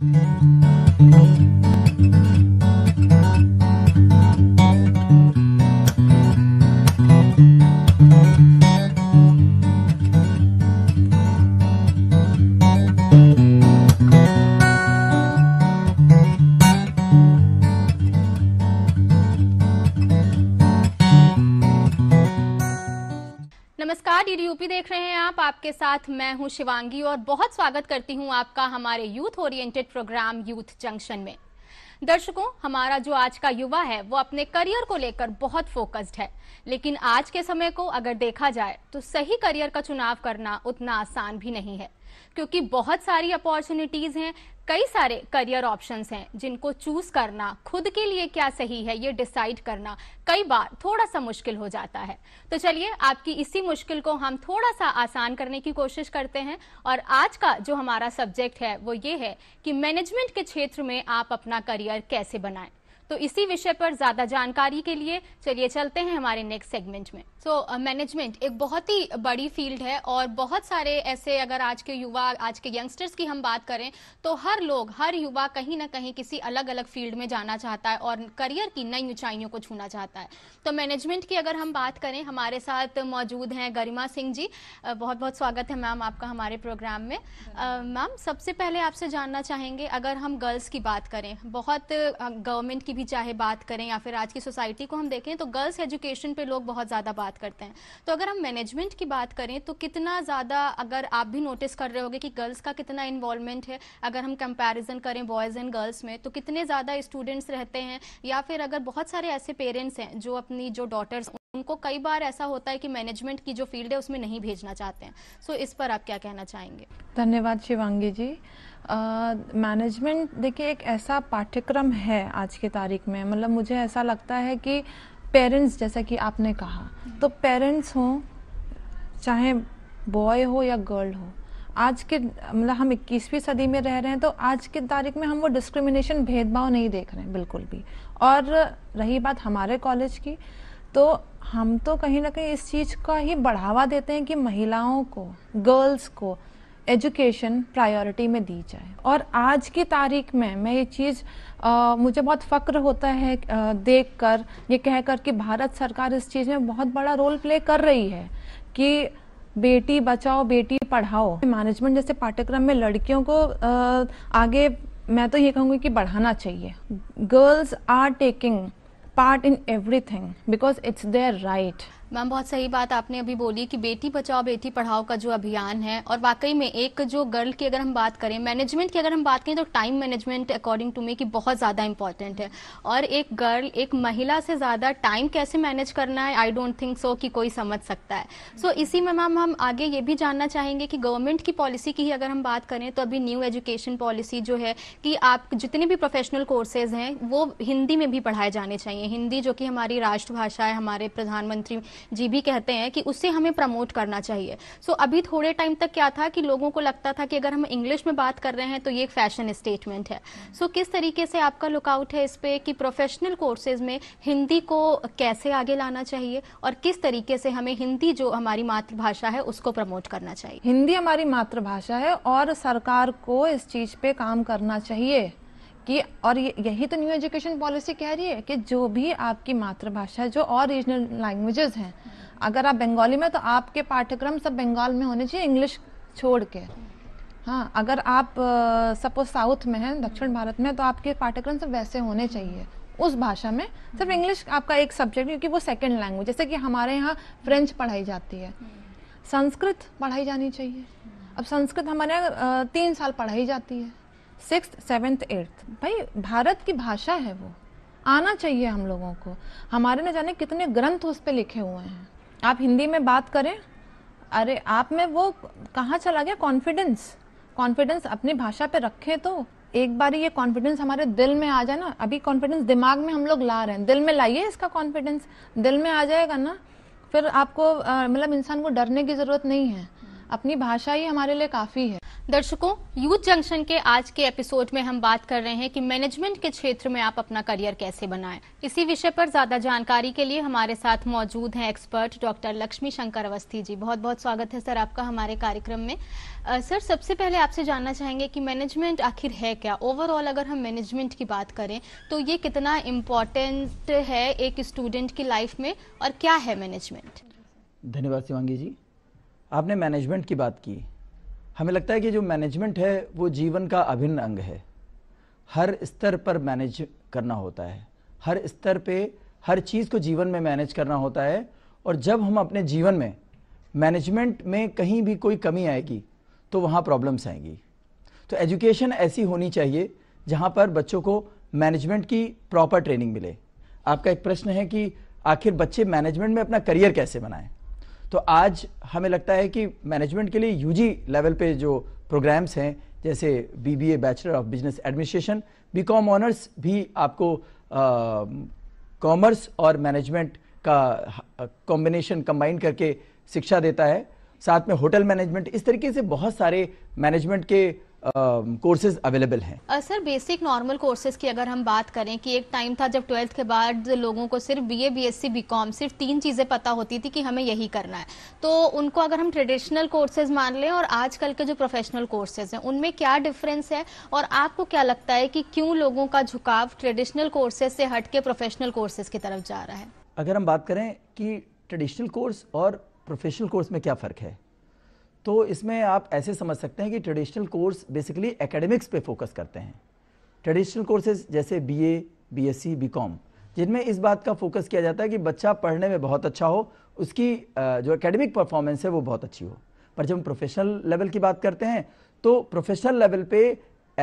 Thank you. UP देख रहे हैं आप आपके साथ मैं हूं शिवांगी और बहुत स्वागत करती हूं आपका हमारे youth oriented programme youth junction में दर्शकों हमारा जो आज का युवा है वो अपने करियर को लेकर बहुत फोकस्ड है लेकिन आज के समय को अगर देखा जाए तो सही करियर का चुनाव करना उतना आसान भी नहीं है क्योंकि बहुत सारी अपॉर्चुनिटीज़ हैं कई सारे करियर ऑप्शंस हैं जिनको चूज करना खुद के लिए क्या सही है ये डिसाइड करना कई बार थोड़ा सा मुश्किल हो जाता है तो चलिए आपकी इसी मुश्किल को हम थोड़ा सा आसान करने की कोशिश करते हैं और आज का जो हमारा सब्जेक्ट है वो ये है कि मैनेजमेंट के क्षेत्र में आप अपना करियर कैसे बनाएं तो इसी विषय पर ज्यादा जानकारी के लिए चलिए चलते हैं हमारे नेक्स्ट सेगमेंट में सो मैनेजमेंट uh, एक बहुत ही बड़ी फील्ड है और बहुत सारे ऐसे अगर आज के युवा आज के यंगस्टर्स की हम बात करें तो हर लोग हर युवा कहीं ना कहीं किसी अलग अलग फील्ड में जाना चाहता है और करियर की नई ऊंचाइयों को छूना चाहता है तो मैनेजमेंट की अगर हम बात करें हमारे साथ मौजूद हैं गरिमा सिंह जी बहुत बहुत स्वागत है मैम आपका हमारे प्रोग्राम में मैम सबसे पहले आपसे जानना चाहेंगे अगर हम गर्ल्स की बात करें बहुत गवर्नमेंट की भी चाहे बात करें या फिर आज की सोसाइटी को हम देखें तो गर्ल्स एजुकेशन पर लोग बहुत ज़्यादा बात बात करते हैं तो अगर हम मैनेजमेंट की बात करें तो कितना ज़्यादा अगर आप भी नोटिस कर रहे होगे कि गर्ल्स का कितना इन्वॉल्वमेंट है अगर हम कंपेरिजन करें बॉयज़ एंड गर्ल्स में तो कितने ज़्यादा स्टूडेंट्स रहते हैं या फिर अगर बहुत सारे ऐसे पेरेंट्स हैं जो अपनी जो डॉटर्स उनको कई बार ऐसा होता है कि मैनेजमेंट की जो फील्ड है उसमें नहीं भेजना चाहते हैं सो so, इस पर आप क्या कहना चाहेंगे धन्यवाद शिवांगी जी मैनेजमेंट देखिए एक ऐसा पाठ्यक्रम है आज की तारीख में मतलब मुझे ऐसा लगता है कि पेरेंट्स जैसा कि आपने कहा तो पेरेंट्स हों चाहे बॉय हो या गर्ल हो आज के मतलब हम इक्कीसवीं सदी में रह रहे हैं तो आज की तारीख में हम वो डिस्क्रिमिनेशन भेदभाव नहीं देख रहे हैं बिल्कुल भी और रही बात हमारे कॉलेज की तो हम तो कहीं ना कहीं इस चीज़ का ही बढ़ावा देते हैं कि महिलाओं को गर्ल्स को एजुकेशन प्रायोरिटी में दी जाए और आज की तारीख में मैं ये चीज़ मुझे बहुत फ़क्र होता है देख कर ये कह कर कि भारत सरकार इस चीज़ में बहुत बड़ा रोल प्ले कर रही है कि बेटी बचाओ बेटी पढ़ाओ मैनेजमेंट जैसे पाठ्यक्रम में लड़कियों को आगे मैं तो ये कहूँगी कि बढ़ाना चाहिए girls are taking part in everything because it's their right ma'am बहुत सही बात आपने अभी बोली कि बेटी बचाओ बेटी पढ़ाओ का जो अभियान है और वाकई में एक जो गर्ल की अगर हम बात करें मैनेजमेंट की अगर हम बात करें तो time management according to me की बहुत ज़्यादा इंपॉर्टेंट है और एक गर्ल एक महिला से ज़्यादा टाइम कैसे मैनेज करना है आई डोंट थिंक सो कि कोई समझ सकता है सो so, इसी में मैम हम आगे ये भी जानना चाहेंगे कि गवर्नमेंट की पॉलिसी की ही अगर हम बात करें तो अभी न्यू एजुकेशन पॉलिसी जो है कि आप जितने भी प्रोफेशनल कोर्सेज हैं वो हिंदी में भी पढ़ाए जाने चाहिए हिंदी जो कि हमारी राष्ट्रभाषा है हमारे प्रधानमंत्री जी भी कहते हैं कि उससे हमें प्रमोट करना चाहिए सो so, अभी थोड़े टाइम तक क्या था कि लोगों को लगता था कि अगर हम इंग्लिश में बात कर रहे हैं तो ये एक फैशन स्टेटमेंट है सो so, किस तरीके से आपका लुकआउट है इस पर कि प्रोफेशनल कोर्सेज में हिंदी को कैसे आगे लाना चाहिए और किस तरीके से हमें हिंदी जो हमारी मातृभाषा है उसको प्रमोट करना चाहिए हिंदी हमारी मातृभाषा है और सरकार को इस चीज पे काम करना चाहिए कि और यही तो न्यू एजुकेशन पॉलिसी कह रही है कि जो भी आपकी मातृभाषा है जो और रीजनल लैंग्वेजेस हैं अगर आप बंगाली में तो आपके पाठ्यक्रम सब बंगाल में होने चाहिए इंग्लिश छोड़ के हाँ अगर आप सपोज साउथ में हैं दक्षिण भारत में तो आपके पाठ्यक्रम सब वैसे होने चाहिए उस भाषा में सिर्फ इंग्लिश आपका एक सब्जेक्ट क्योंकि वो सेकेंड लैंग्वेज जैसे कि हमारे यहाँ फ्रेंच पढ़ाई जाती है संस्कृत पढ़ाई जानी चाहिए अब संस्कृत हमारे यहाँ तीन साल पढ़ाई जाती है सिक्स सेवन्थ एट्थ भाई भारत की भाषा है वो आना चाहिए हम लोगों को हमारे न जाने कितने ग्रंथ उस पर लिखे हुए हैं आप हिंदी में बात करें अरे आप में वो कहाँ चला गया कॉन्फिडेंस कॉन्फिडेंस अपनी भाषा पे रखें तो एक बार ये कॉन्फिडेंस हमारे दिल में आ जाए ना अभी कॉन्फिडेंस दिमाग में हम लोग ला रहे हैं दिल में लाइए इसका कॉन्फिडेंस दिल में आ जाएगा ना फिर आपको मतलब इंसान को डरने की ज़रूरत नहीं है अपनी भाषा ही हमारे लिए काफ़ी है दर्शकों यूथ जंक्शन के आज के एपिसोड में हम बात कर रहे हैं कि मैनेजमेंट के क्षेत्र में आप अपना करियर कैसे बनाएं। इसी विषय पर ज्यादा जानकारी के लिए हमारे साथ मौजूद हैं एक्सपर्ट डॉक्टर लक्ष्मी शंकर अवस्थी जी बहुत बहुत स्वागत है सर आपका हमारे कार्यक्रम में आ, सर सबसे पहले आपसे जानना चाहेंगे कि मैनेजमेंट आखिर है क्या ओवरऑल अगर हम मैनेजमेंट की बात करें तो ये कितना इम्पोर्टेंट है एक स्टूडेंट की लाइफ में और क्या है मैनेजमेंट धन्यवाद शिवांगी जी आपने मैनेजमेंट की बात की हमें लगता है कि जो मैनेजमेंट है वो जीवन का अभिन्न अंग है हर स्तर पर मैनेज करना होता है हर स्तर पे हर चीज़ को जीवन में मैनेज करना होता है और जब हम अपने जीवन में मैनेजमेंट में कहीं भी कोई कमी आएगी तो वहाँ प्रॉब्लम्स आएंगी तो एजुकेशन ऐसी होनी चाहिए जहाँ पर बच्चों को मैनेजमेंट की प्रॉपर ट्रेनिंग मिले आपका एक प्रश्न है कि आखिर बच्चे मैनेजमेंट में अपना करियर कैसे बनाएं तो आज हमें लगता है कि मैनेजमेंट के लिए यूजी लेवल पे जो प्रोग्राम्स हैं जैसे BBA bachelor of business administration BCom honours भी आपको कॉमर्स और मैनेजमेंट का कॉम्बिनेशन कंबाइन करके शिक्षा देता है साथ में होटल मैनेजमेंट इस तरीके से बहुत सारे मैनेजमेंट के कोर्सेज अवेलेबल हैं सर बेसिक नॉर्मल कोर्सेज की अगर हम बात करें कि एक टाइम था जब ट्वेल्थ के बाद लोगों को सिर्फ बीए बीएससी बीकॉम सिर्फ तीन चीज़ें पता होती थी कि हमें यही करना है तो उनको अगर हम ट्रेडिशनल कोर्सेज मान लें और आजकल के जो प्रोफेशनल कोर्सेज हैं उनमें क्या डिफरेंस है और आपको क्या लगता है कि क्यों लोगों का झुकाव ट्रेडिशनल कोर्सेज से हट के प्रोफेशनल कोर्सेज की तरफ जा रहा है अगर हम बात करें कि ट्रेडिशनल कोर्स और प्रोफेशनल कोर्स में क्या फ़र्क है तो इसमें आप ऐसे समझ सकते हैं कि ट्रेडिशनल कोर्स बेसिकली एकेडमिक्स पे फोकस करते हैं ट्रेडिशनल कोर्सेज जैसे बीए, बीएससी, बीकॉम जिनमें इस बात का फोकस किया जाता है कि बच्चा पढ़ने में बहुत अच्छा हो उसकी जो एकेडमिक परफॉर्मेंस है वो बहुत अच्छी हो पर जब हम प्रोफेशनल लेवल की बात करते हैं तो प्रोफेशनल लेवल पे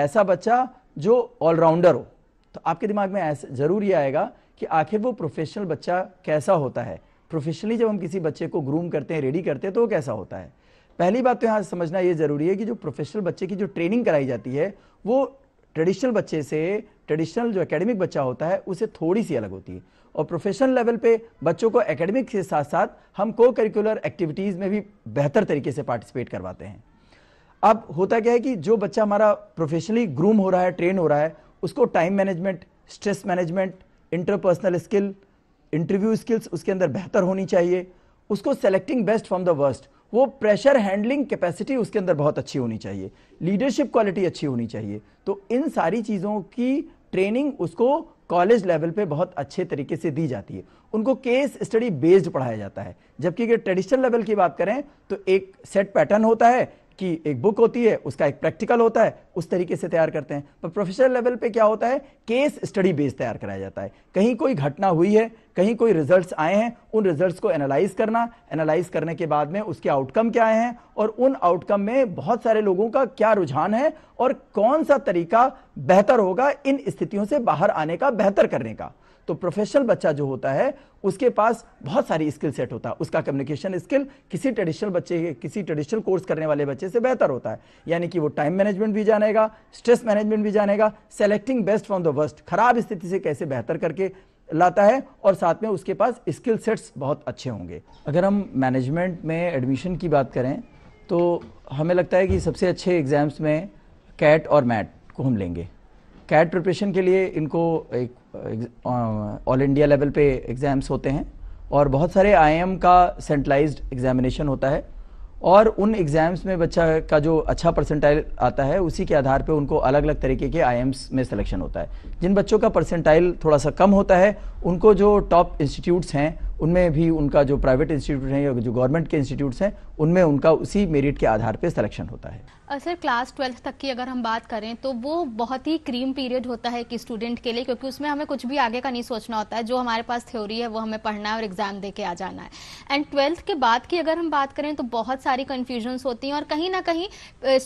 ऐसा बच्चा जो ऑलराउंडर हो तो आपके दिमाग में ऐसा ज़रूर ये आएगा कि आखिर वो प्रोफेशनल बच्चा कैसा होता है प्रोफेशनली जब हम किसी बच्चे को ग्रूम करते हैं रेडी करते हैं तो वो कैसा होता है पहली बात तो यहाँ समझना ये ज़रूरी है कि जो प्रोफेशनल बच्चे की जो ट्रेनिंग कराई जाती है वो ट्रेडिशनल बच्चे से ट्रेडिशनल जो एकेडमिक बच्चा होता है उसे थोड़ी सी अलग होती है और प्रोफेशनल लेवल पे बच्चों को एकेडमिक के साथ साथ हम को करिकुलर एक्टिविटीज़ में भी बेहतर तरीके से पार्टिसिपेट करवाते हैं अब होता क्या है कि जो बच्चा हमारा प्रोफेशनली ग्रूम हो रहा है ट्रेन हो रहा है उसको time management stress management interpersonal skill interview skills उसके अंदर बेहतर होनी चाहिए उसको selecting best from the worst वो प्रेशर हैंडलिंग कैपेसिटी उसके अंदर बहुत अच्छी होनी चाहिए लीडरशिप क्वालिटी अच्छी होनी चाहिए तो इन सारी चीज़ों की ट्रेनिंग उसको कॉलेज लेवल पे बहुत अच्छे तरीके से दी जाती है उनको केस स्टडी बेस्ड पढ़ाया जाता है जबकि अगर ट्रेडिशनल लेवल की बात करें तो एक सेट पैटर्न होता है कि एक बुक होती है उसका एक प्रैक्टिकल होता है उस तरीके से तैयार करते हैं पर प्रोफेशनल लेवल पे क्या होता है केस स्टडी बेस तैयार कराया जाता है कहीं कोई घटना हुई है कहीं कोई रिजल्ट्स आए हैं उन रिजल्ट्स को एनालाइज करना एनालाइज करने के बाद में उसके आउटकम क्या आए हैं और उन आउटकम में बहुत सारे लोगों का क्या रुझान है और कौन सा तरीका बेहतर होगा इन स्थितियों से बाहर आने का बेहतर करने का तो प्रोफेशनल बच्चा जो होता है उसके पास बहुत सारी स्किल सेट होता है उसका कम्युनिकेशन स्किल किसी ट्रेडिशनल बच्चे किसी ट्रेडिशनल कोर्स करने वाले बच्चे से बेहतर होता है यानी कि वो टाइम मैनेजमेंट भी जानेगा स्ट्रेस मैनेजमेंट भी जानेगा selecting best from the worst खराब स्थिति से कैसे बेहतर करके लाता है और साथ में उसके पास स्किल सेट्स बहुत अच्छे होंगे अगर हम मैनेजमेंट में एडमिशन की बात करें तो हमें लगता है कि सबसे अच्छे एग्ज़ाम्स में कैट और मैट को हम लेंगे कैट प्रिपरेशन के लिए इनको एक ऑल इंडिया लेवल पे एग्ज़ाम्स होते हैं और बहुत सारे आईएम का सेंट्रलाइज्ड एग्जामिनेशन होता है और उन एग्ज़ाम्स में बच्चा का जो अच्छा परसेंटाइल आता है उसी के आधार पे उनको अलग अलग तरीके के आईएम्स में सिलेक्शन होता है जिन बच्चों का परसेंटाइल थोड़ा सा कम होता है उनको जो टॉप इंस्टीट्यूट्स हैं उनमें भी उनका जो प्राइवेट इंस्टीट्यूट हैं या जो गवर्नमेंट के इंस्टीट्यूट्स हैं उनमें उनका उसी मेरिट के आधार पर सिलेक्शन होता है सर क्लास ट्वेल्थ तक की अगर हम बात करें तो वो बहुत ही क्रीम पीरियड होता है कि स्टूडेंट के लिए क्योंकि उसमें हमें कुछ भी आगे का नहीं सोचना होता है जो हमारे पास थ्योरी है वो हमें पढ़ना है और एग्जाम दे के आ जाना है एंड ट्वेल्थ के बाद की अगर हम बात करें तो बहुत सारी कन्फ्यूजन्स होती हैं और कहीं ना कहीं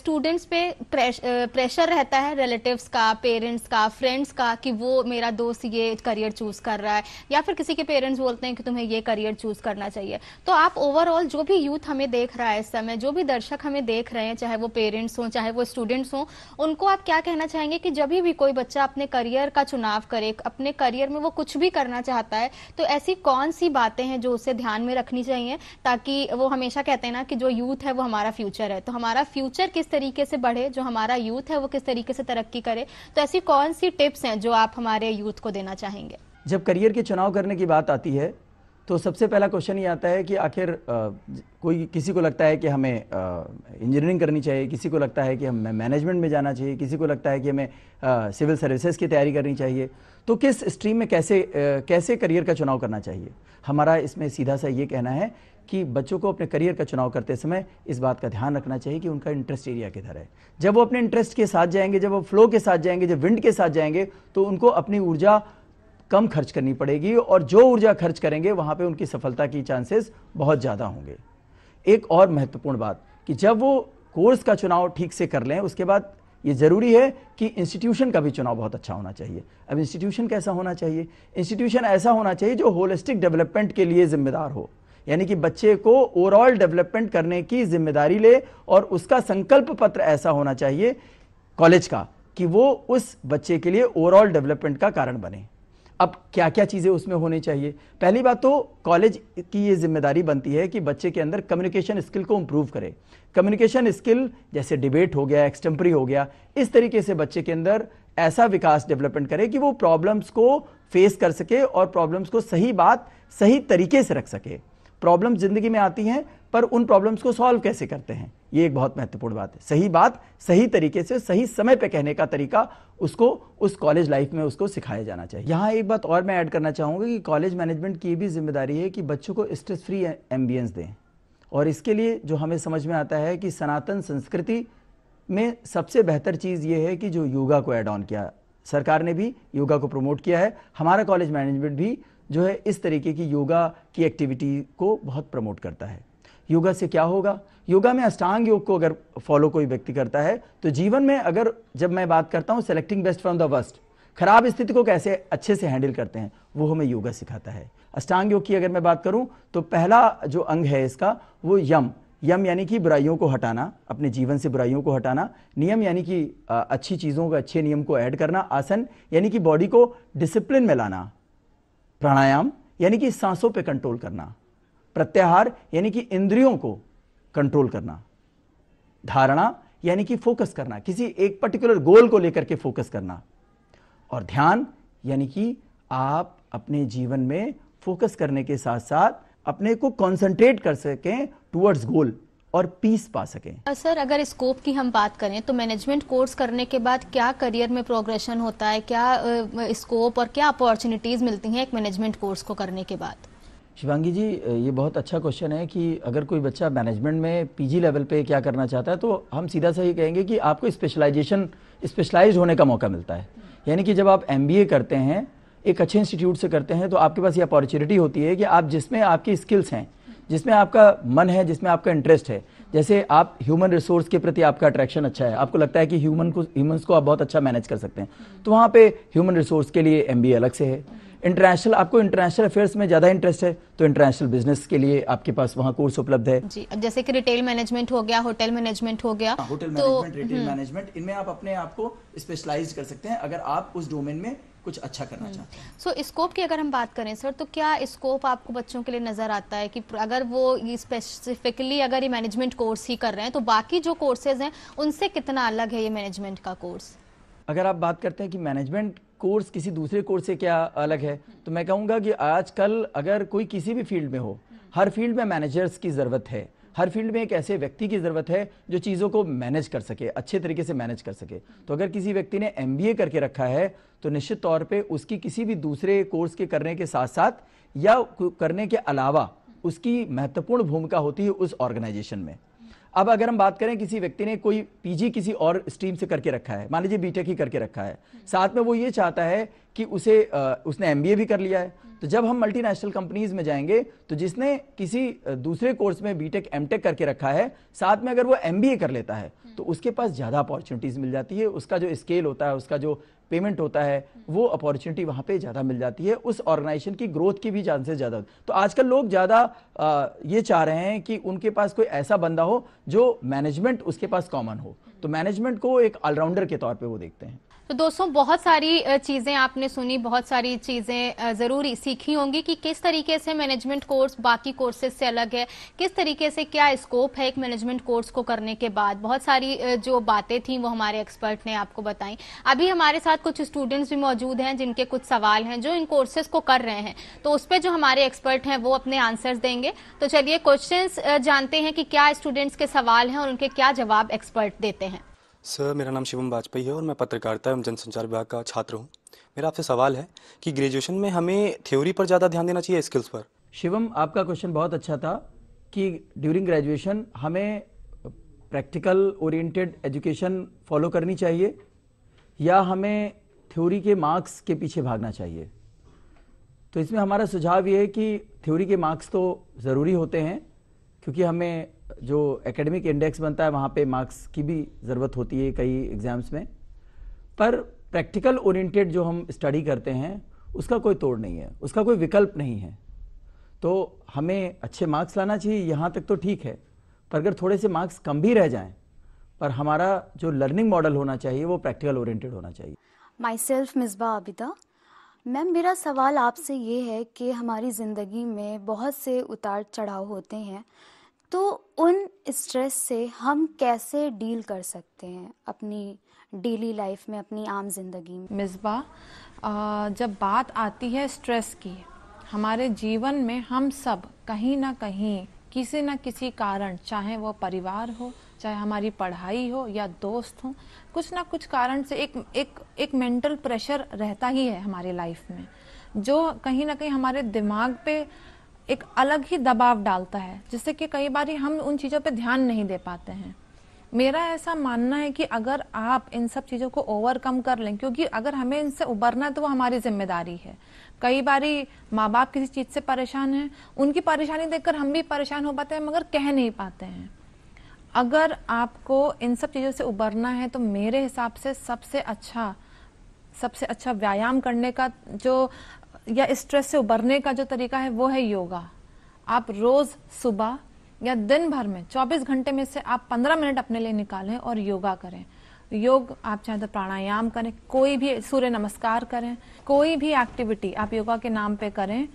स्टूडेंट्स पे प्रेशर रहता है रिलेटिव्स का पेरेंट्स का फ्रेंड्स का कि वो मेरा दोस्त ये करियर चूज कर रहा है या फिर किसी के पेरेंट्स बोलते हैं कि तुम्हें ये करियर चूज करना चाहिए तो आप ओवरऑल जो भी यूथ हमें देख रहा है इस समय जो भी दर्शक हमें देख रहे हैं चाहे वो पेरेंट्स हों चाहे वो स्टूडेंट्स हों उनको आप क्या कहना चाहेंगे कि जब भी कोई बच्चा अपने करियर का चुनाव करे अपने करियर में वो कुछ भी करना चाहता है तो ऐसी कौन सी बातें हैं जो उसे ध्यान में रखनी चाहिए ताकि वो हमेशा कहते हैं ना कि जो यूथ है वो हमारा फ्यूचर है तो हमारा फ्यूचर किस तरीके से बढ़े जो हमारा यूथ है वो किस तरीके से तरक्की करे तो ऐसी कौन सी टिप्स हैं जो आप हमारे यूथ को देना चाहेंगे जब करियर के चुनाव करने की बात आती है तो सबसे पहला क्वेश्चन ये आता है कि आखिर कोई किसी को लगता है कि हमें इंजीनियरिंग करनी चाहिए किसी को लगता है कि हमें मैनेजमेंट में जाना चाहिए किसी को लगता है कि हमें सिविल सर्विसेज की तैयारी करनी चाहिए तो किस स्ट्रीम में कैसे आ, कैसे करियर का चुनाव करना चाहिए हमारा इसमें सीधा सा ये कहना है कि बच्चों को अपने करियर का चुनाव करते समय इस बात का ध्यान रखना चाहिए कि उनका इंटरेस्ट एरिया किधर है जब वो अपने इंटरेस्ट के साथ जाएंगे जब वो फ्लो के साथ जाएंगे जब विंड के साथ जाएंगे तो उनको अपनी ऊर्जा कम खर्च करनी पड़ेगी और जो ऊर्जा खर्च करेंगे वहाँ पे उनकी सफलता की चांसेस बहुत ज़्यादा होंगे एक और महत्वपूर्ण बात कि जब वो कोर्स का चुनाव ठीक से कर लें उसके बाद ये ज़रूरी है कि इंस्टीट्यूशन का भी चुनाव बहुत अच्छा होना चाहिए अब इंस्टीट्यूशन कैसा होना चाहिए इंस्टीट्यूशन ऐसा होना चाहिए जो होलिस्टिक डेवलपमेंट के लिए जिम्मेदार हो यानी कि बच्चे को ओवरऑल डेवलपमेंट करने की जिम्मेदारी ले और उसका संकल्प पत्र ऐसा होना चाहिए कॉलेज का कि वो उस बच्चे के लिए ओवरऑल डेवलपमेंट का कारण बने अब क्या क्या चीज़ें उसमें होनी चाहिए पहली बात तो कॉलेज की ये जिम्मेदारी बनती है कि बच्चे के अंदर कम्युनिकेशन स्किल को इम्प्रूव करे कम्युनिकेशन स्किल जैसे डिबेट हो गया एक्सटेम्प्री हो गया इस तरीके से बच्चे के अंदर ऐसा विकास डेवलपमेंट करे कि वो प्रॉब्लम्स को फेस कर सके और प्रॉब्लम्स को सही बात सही तरीके से रख सके प्रॉब्लम ज़िंदगी में आती हैं पर उन प्रॉब्लम्स को सॉल्व कैसे करते हैं ये एक बहुत महत्वपूर्ण बात है सही बात सही तरीके से सही समय पे कहने का तरीका उसको उस कॉलेज लाइफ में उसको सिखाया जाना चाहिए यहाँ एक बात और मैं ऐड करना चाहूँगा कि कॉलेज मैनेजमेंट की भी जिम्मेदारी है कि बच्चों को स्ट्रेस फ्री एम्बियंस दें और इसके लिए जो हमें समझ में आता है कि सनातन संस्कृति में सबसे बेहतर चीज़ ये है कि जो योगा को एड ऑन किया सरकार ने भी योगा को प्रमोट किया है हमारा कॉलेज मैनेजमेंट भी जो है इस तरीके की योगा की एक्टिविटी को बहुत प्रमोट करता है योगा से क्या होगा योगा में अष्टांग योग को अगर फॉलो कोई व्यक्ति करता है तो जीवन में अगर जब मैं बात करता हूँ selecting best from the worst खराब स्थिति को कैसे अच्छे से हैंडल करते हैं वो हमें योगा सिखाता है अष्टांग योग की अगर मैं बात करूं तो पहला जो अंग है इसका वो यम यम यानी कि बुराइयों को हटाना अपने जीवन से बुराइयों को हटाना नियम यानी कि अच्छी चीज़ों का अच्छे नियम को ऐड करना आसन यानी कि बॉडी को डिसिप्लिन में लाना प्राणायाम यानी कि सांसों पे कंट्रोल करना प्रत्याहार यानी कि इंद्रियों को कंट्रोल करना धारणा यानी कि फोकस करना किसी एक पर्टिकुलर गोल को लेकर के फोकस करना और ध्यान यानी कि आप अपने जीवन में फोकस करने के साथ साथ अपने को कंसंट्रेट कर सकें टुवर्ड्स गोल और पीस पा सकें सर अगर स्कोप की हम बात करें तो मैनेजमेंट कोर्स करने के बाद क्या करियर में प्रोग्रेशन होता है क्या स्कोप और क्या अपॉर्चुनिटीज मिलती हैं एक मैनेजमेंट कोर्स को करने के बाद शिवांगी जी ये बहुत अच्छा क्वेश्चन है कि अगर कोई बच्चा मैनेजमेंट में पीजी लेवल पे क्या करना चाहता है तो हम सीधा सा कहेंगे कि आपको स्पेशलाइजेशन स्पेशलाइज होने का मौका मिलता है यानी कि जब आप एम करते हैं एक अच्छे इंस्टीट्यूट से करते हैं तो आपके पास ये अपॉर्चुनिटी होती है कि आप जिसमें आपकी स्किल्स हैं जिसमें आपका मन है जिसमें आपका इंटरेस्ट है जैसे आप ह्यूमन रिसोर्स के प्रति आपका अट्रैक्शन अच्छा है आपको लगता है कि ह्यूमन को ह्यूमंस को आप बहुत अच्छा मैनेज कर सकते हैं तो वहाँ पे ह्यूमन रिसोर्स के लिए एम अलग से है इंटरनेशनल आपको इंटरनेशनल अफेयर्स में ज़्यादा इंटरेस्ट है तो इंटरनेशनल बिजनेस के लिए आपके पास वहाँ कोर्स उपलब्ध है जी अब जैसे कि रिटेल मैनेजमेंट हो गया होटल मैनेजमेंट हो गया होटल मैनेजमेंट रिटेल मैनेजमेंट इनमें आप अपने आप को स्पेशलाइज कर सकते हैं अगर आप उस डोमेन में कुछ अच्छा करना हम्म। चाहते हैं सो so, स्कोप की अगर हम बात करें सर तो क्या स्कोप आपको बच्चों के लिए नजर आता है कि अगर वो स्पेसिफिकली अगर ये मैनेजमेंट कोर्स ही कर रहे हैं तो बाकी जो कोर्सेज हैं उनसे कितना अलग है ये मैनेजमेंट का कोर्स अगर आप बात करते हैं कि मैनेजमेंट कोर्स किसी दूसरे कोर्स से क्या अलग है तो मैं कहूँगा कि आजकल अगर कोई किसी भी फील्ड में हो हर फील्ड में मैनेजर्स की ज़रूरत है हर फील्ड में एक ऐसे व्यक्ति की ज़रूरत है जो चीज़ों को मैनेज कर सके अच्छे तरीके से मैनेज कर सके तो अगर किसी व्यक्ति ने एम करके रखा है तो निश्चित तौर पर उसकी किसी भी दूसरे कोर्स के करने के साथ साथ या करने के अलावा उसकी महत्वपूर्ण भूमिका होती है उस ऑर्गेनाइजेशन में अब अगर हम बात करें किसी व्यक्ति ने कोई पीजी किसी और स्ट्रीम से करके रखा है मान लीजिए बीटेक ही करके रखा है साथ में वो ये चाहता है कि उसे आ, उसने एमबीए भी कर लिया है तो जब हम मल्टीनेशनल कंपनीज में जाएंगे तो जिसने किसी दूसरे कोर्स में बीटेक एमटेक करके रखा है साथ में अगर वो एमबीए कर लेता है तो उसके पास ज़्यादा अपॉर्चुनिटीज़ मिल जाती है उसका जो स्केल होता है उसका जो पेमेंट होता है वो अपॉर्चुनिटी वहां पे ज़्यादा मिल जाती है उस ऑर्गेनाइजेशन की ग्रोथ की भी चांसेस ज़्यादा तो आजकल लोग ज़्यादा ये चाह रहे हैं कि उनके पास कोई ऐसा बंदा हो जो मैनेजमेंट उसके पास कॉमन हो तो मैनेजमेंट को एक ऑलराउंडर के तौर पर वो देखते हैं तो दोस्तों बहुत सारी चीज़ें आपने सुनी बहुत सारी चीज़ें जरूरी सीखी होंगी कि किस तरीके से मैनेजमेंट कोर्स बाकी कोर्सेज से अलग है किस तरीके से क्या स्कोप है एक मैनेजमेंट कोर्स को करने के बाद बहुत सारी जो बातें थी वो हमारे एक्सपर्ट ने आपको बताई अभी हमारे साथ कुछ स्टूडेंट्स भी मौजूद हैं जिनके कुछ सवाल हैं जो इन कोर्सेज को कर रहे हैं तो उस पर जो हमारे एक्सपर्ट हैं वो अपने आंसर्स देंगे तो चलिए क्वेश्चन जानते हैं कि क्या स्टूडेंट्स के सवाल हैं और उनके क्या जवाब एक्सपर्ट देते हैं सर मेरा नाम शिवम वाजपेयी है और मैं पत्रकारिता एवं जनसंचार विभाग का छात्र हूँ मेरा आपसे सवाल है कि ग्रेजुएशन में हमें थ्योरी पर ज़्यादा ध्यान देना चाहिए स्किल्स पर शिवम आपका क्वेश्चन बहुत अच्छा था कि ड्यूरिंग ग्रेजुएशन हमें प्रैक्टिकल ओरिएंटेड एजुकेशन फॉलो करनी चाहिए या हमें थ्योरी के मार्क्स के पीछे भागना चाहिए तो इसमें हमारा सुझाव ये है कि थ्योरी के मार्क्स तो ज़रूरी होते हैं क्योंकि हमें जो एकेडमिक इंडेक्स बनता है वहाँ पे मार्क्स की भी ज़रूरत होती है कई एग्ज़ाम्स में पर प्रैक्टिकल ओरिएंटेड जो हम स्टडी करते हैं उसका कोई तोड़ नहीं है उसका कोई विकल्प नहीं है तो हमें अच्छे मार्क्स लाना चाहिए यहाँ तक तो ठीक है पर अगर थोड़े से मार्क्स कम भी रह जाएं पर हमारा जो लर्निंग मॉडल होना चाहिए वो प्रैक्टिकल ओरिएंटेड होना चाहिए myself Misbah Abida ma'am मेरा सवाल आपसे ये है कि हमारी ज़िंदगी में बहुत से उतार चढ़ाव होते हैं तो उन स्ट्रेस से हम कैसे डील कर सकते हैं अपनी डेली लाइफ में अपनी आम जिंदगी में मिसबा जब बात आती है स्ट्रेस की हमारे जीवन में हम सब कहीं ना कहीं किसी ना किसी कारण चाहे वो परिवार हो चाहे हमारी पढ़ाई हो या दोस्त हो कुछ ना कुछ कारण से एक एक एक मेंटल प्रेशर रहता ही है हमारी लाइफ में जो कहीं ना कहीं हमारे दिमाग पे एक अलग ही दबाव डालता है जिससे कि कई बार हम उन चीज़ों पर ध्यान नहीं दे पाते हैं मेरा ऐसा मानना है कि अगर आप इन सब चीज़ों को ओवरकम कर लें क्योंकि अगर हमें इनसे उबरना है तो वो हमारी जिम्मेदारी है कई बार माँ बाप किसी चीज़ से परेशान हैं उनकी परेशानी देखकर हम भी परेशान हो पाते हैं मगर कह नहीं पाते हैं अगर आपको इन सब चीज़ों से उबरना है तो मेरे हिसाब से सबसे अच्छा सबसे अच्छा व्यायाम करने का जो या स्ट्रेस से उबरने का जो तरीका है वो है योगा आप रोज सुबह या दिन भर में 24 घंटे में से आप 15 मिनट अपने लिए निकालें और योगा करें योग आप चाहे तो प्राणायाम करें कोई भी सूर्य नमस्कार करें कोई भी एक्टिविटी आप योगा के नाम पे करें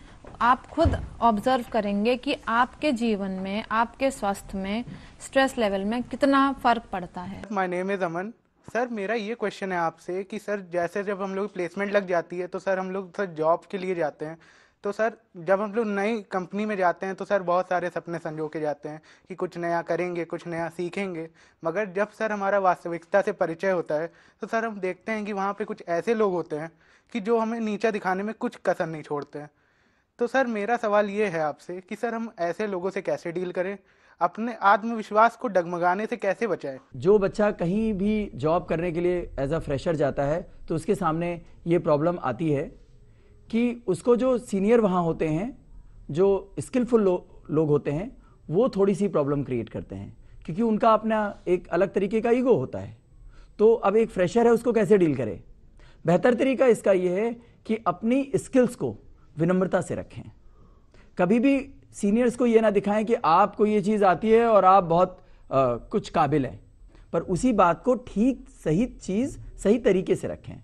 आप खुद ऑब्जर्व करेंगे कि आपके जीवन में आपके स्वास्थ्य में स्ट्रेस लेवल में कितना फर्क पड़ता है my name is Aman sir मेरा ये क्वेश्चन है आपसे कि सर जैसे जब हम लोग प्लेसमेंट लग जाती है तो सर हम लोग सर जॉब के लिए जाते हैं तो सर जब हम लोग नई कंपनी में जाते हैं तो सर बहुत सारे सपने संजो के जाते हैं कि कुछ नया करेंगे कुछ नया सीखेंगे मगर जब सर हमारा वास्तविकता से परिचय होता है तो सर हम देखते हैं कि वहाँ पे कुछ ऐसे लोग होते हैं कि जो हमें नीचा दिखाने में कुछ कसर नहीं छोड़ते हैं तो सर मेरा सवाल ये है आपसे कि सर हम ऐसे लोगों से कैसे डील करें अपने आत्मविश्वास को डगमगाने से कैसे बचाए जो बच्चा कहीं भी जॉब करने के लिए एज अ फ्रेशर जाता है तो उसके सामने ये प्रॉब्लम आती है कि उसको जो सीनियर वहाँ होते हैं जो स्किलफुल लो, लोग होते हैं वो थोड़ी सी प्रॉब्लम क्रिएट करते हैं क्योंकि उनका अपना एक अलग तरीके का ईगो होता है तो अब एक फ्रेशर है उसको कैसे डील करे बेहतर तरीका इसका ये है कि अपनी स्किल्स को विनम्रता से रखें कभी भी सीनियर्स को ये ना दिखाएं कि आपको ये चीज़ आती है और आप बहुत आ, कुछ काबिल हैं पर उसी बात को ठीक सही चीज़ सही तरीके से रखें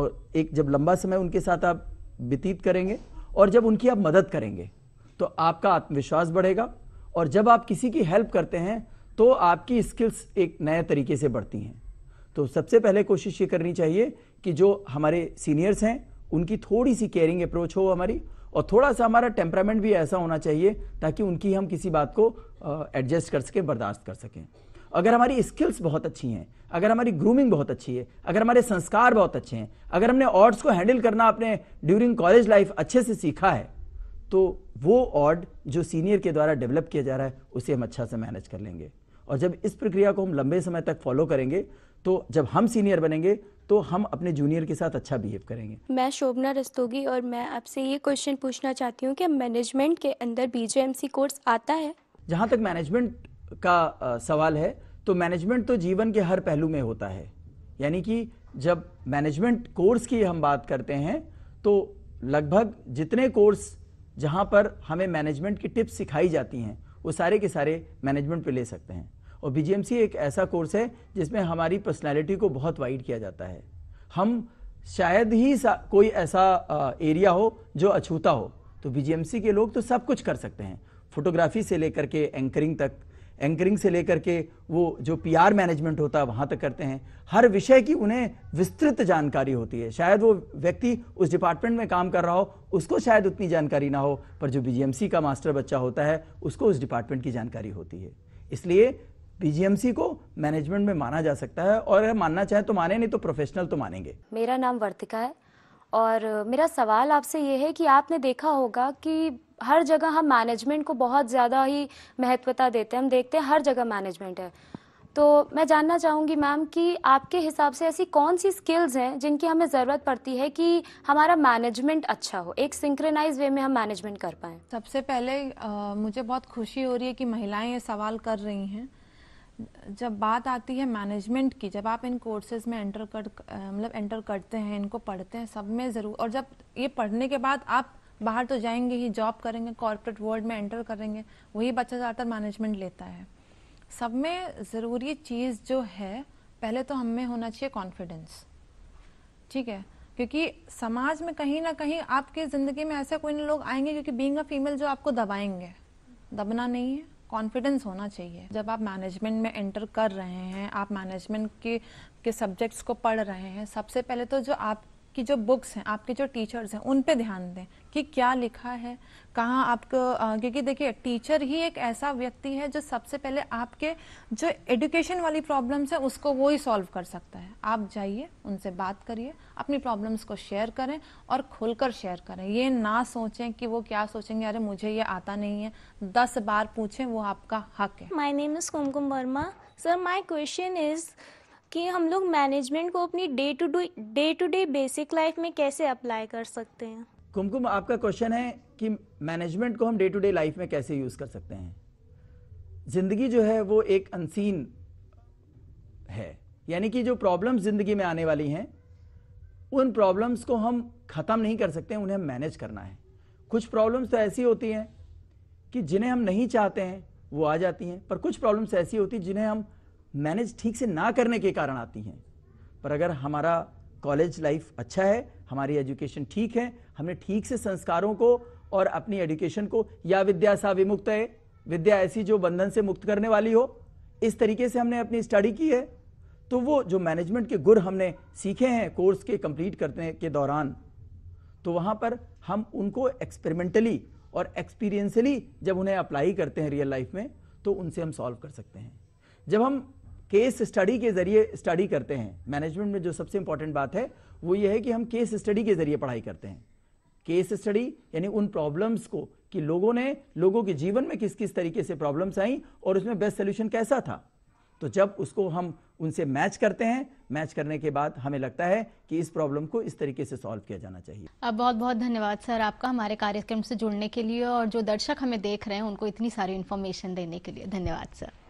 और एक जब लंबा समय उनके साथ आप व्यतीत करेंगे और जब उनकी आप मदद करेंगे तो आपका आत्मविश्वास बढ़ेगा और जब आप किसी की हेल्प करते हैं तो आपकी स्किल्स एक नए तरीके से बढ़ती हैं तो सबसे पहले कोशिश ये करनी चाहिए कि जो हमारे सीनियर्स हैं उनकी थोड़ी सी केयरिंग अप्रोच हो हमारी और थोड़ा सा हमारा टेम्परामेंट भी ऐसा होना चाहिए ताकि उनकी हम किसी बात को एडजस्ट कर सकें बर्दाश्त कर सकें अगर हमारी स्किल्स बहुत अच्छी हैं अगर हमारी ग्रूमिंग बहुत अच्छी है अगर हमारे संस्कार बहुत अच्छे हैं अगर हमने ऑर्ड्स को हैंडल करना अपने ड्यूरिंग कॉलेज लाइफ अच्छे से सीखा है तो वो ऑर्ड जो सीनियर के द्वारा डेवलप किया जा रहा है उसे हम अच्छा से मैनेज कर लेंगे और जब इस प्रक्रिया को हम लंबे समय तक फॉलो करेंगे तो जब हम सीनियर बनेंगे तो हम अपने जूनियर के साथ अच्छा बिहेव करेंगे मैं शोभना रस्तोगी और मैं आपसे ये क्वेश्चन पूछना चाहती हूँ कि मैनेजमेंट के अंदर बीजेएमसी कोर्स आता है जहाँ तक मैनेजमेंट का आ, सवाल है तो मैनेजमेंट तो जीवन के हर पहलू में होता है यानी कि जब मैनेजमेंट कोर्स की हम बात करते हैं तो लगभग जितने कोर्स जहाँ पर हमें मैनेजमेंट की टिप्स सिखाई जाती हैं वो सारे के सारे मैनेजमेंट पे ले सकते हैं और बीजीएमसी एक ऐसा कोर्स है जिसमें हमारी पर्सनैलिटी को बहुत वाइड किया जाता है हम शायद ही कोई ऐसा एरिया हो जो अछूता हो तो बीजीएमसी के लोग तो सब कुछ कर सकते हैं फोटोग्राफी से लेकर के एंकरिंग तक एंकरिंग से लेकर के वो जो पीआर मैनेजमेंट होता है वहाँ तक करते हैं हर विषय की उन्हें विस्तृत जानकारी होती है शायद वो व्यक्ति उस डिपार्टमेंट में काम कर रहा हो उसको शायद उतनी जानकारी ना हो पर जो बीजीएमसी का मास्टर बच्चा होता है उसको उस डिपार्टमेंट की जानकारी होती है इसलिए बीजीएमसी को मैनेजमेंट में माना जा सकता है और मानना चाहे तो माने नहीं तो प्रोफेशनल तो मानेंगे मेरा नाम वर्तिका है और मेरा सवाल आपसे ये है कि आपने देखा होगा कि हर जगह हम मैनेजमेंट को बहुत ज़्यादा ही महत्वता देते हैं हम देखते हैं हर जगह मैनेजमेंट है तो मैं जानना चाहूँगी मैम कि आपके हिसाब से ऐसी कौन सी स्किल्स हैं जिनकी हमें ज़रूरत पड़ती है कि हमारा मैनेजमेंट अच्छा हो एक सिंक्रेनाइज वे में हम मैनेजमेंट कर पाएँ सबसे पहले आ, मुझे बहुत खुशी हो रही है कि महिलाएं ये सवाल कर रही हैं जब बात आती है मैनेजमेंट की जब आप इन कोर्सेज में एंटर कर मतलब एंटर करते हैं इनको पढ़ते हैं सब में ज़रूर और जब ये पढ़ने के बाद आप बाहर तो जाएंगे ही जॉब करेंगे कॉरपोरेट वर्ल्ड में एंटर करेंगे वही बच्चा ज़्यादातर मैनेजमेंट लेता है सब में ज़रूरी चीज़ जो है पहले तो हम में होना चाहिए कॉन्फिडेंस ठीक है क्योंकि समाज में कहीं ना कहीं आपकी ज़िंदगी में ऐसे कोई ना लोग आएंगे क्योंकि बींग अ फीमेल जो आपको दबाएंगे दबना नहीं है कॉन्फिडेंस होना चाहिए जब आप मैनेजमेंट में एंटर कर रहे हैं आप मैनेजमेंट के के सब्जेक्ट्स को पढ़ रहे हैं सबसे पहले तो जो आप कि जो बुक्स हैं आपके जो टीचर्स हैं उन पे ध्यान दें कि क्या लिखा है कहाँ आपको क्योंकि देखिए टीचर ही एक ऐसा व्यक्ति है जो सबसे पहले आपके जो एडुकेशन वाली प्रॉब्लम्स है उसको वो ही सॉल्व कर सकता है आप जाइए उनसे बात करिए अपनी प्रॉब्लम्स को शेयर करें और खुलकर शेयर करें ये ना सोचें कि वो क्या सोचेंगे अरे मुझे ये आता नहीं है दस बार पूछें वो आपका हक है my name is Kumkum Verma sir my question is कि हम लोग मैनेजमेंट को अपनी day to day day to day basic life में कैसे अप्लाई कर सकते हैं कुमकुम आपका क्वेश्चन है कि मैनेजमेंट को हम डे टू डे लाइफ में कैसे यूज़ कर सकते हैं ज़िंदगी जो है वो एक अनसीन है यानी कि जो प्रॉब्लम्स ज़िंदगी में आने वाली हैं उन प्रॉब्लम्स को हम ख़त्म नहीं कर सकते उन्हें मैनेज करना है कुछ प्रॉब्लम्स तो ऐसी होती हैं कि जिन्हें हम नहीं चाहते हैं वो आ जाती हैं पर कुछ प्रॉब्लम्स ऐसी होती हैं जिन्हें हम मैनेज ठीक से ना करने के कारण आती हैं पर अगर हमारा कॉलेज लाइफ अच्छा है हमारी एजुकेशन ठीक है हमने ठीक से संस्कारों को और अपनी एजुकेशन को या विद्या सा विमुक्त है विद्या ऐसी जो बंधन से मुक्त करने वाली हो इस तरीके से हमने अपनी स्टडी की है तो वो जो मैनेजमेंट के गुर हमने सीखे हैं कोर्स के कंप्लीट करने के दौरान तो वहाँ पर हम उनको एक्सपेरिमेंटली और एक्सपीरियंसली जब उन्हें अप्लाई करते हैं रियल लाइफ में तो उनसे हम सॉल्व कर सकते हैं जब हम केस स्टडी के जरिए स्टडी करते हैं मैनेजमेंट में जो सबसे इंपॉर्टेंट बात है वो ये है कि हम केस स्टडी के जरिए पढ़ाई करते हैं केस स्टडी यानी उन प्रॉब्लम्स को कि लोगों ने लोगों के जीवन में किस किस तरीके से प्रॉब्लम्स आई और उसमें बेस्ट सोल्यूशन कैसा था तो जब उसको हम उनसे मैच करते हैं मैच करने के बाद हमें लगता है कि इस प्रॉब्लम को इस तरीके से सॉल्व किया जाना चाहिए अब बहुत बहुत धन्यवाद सर आपका हमारे कार्यक्रम से जुड़ने के लिए और जो दर्शक हमें देख रहे हैं उनको इतनी सारी इन्फॉर्मेशन देने के लिए धन्यवाद सर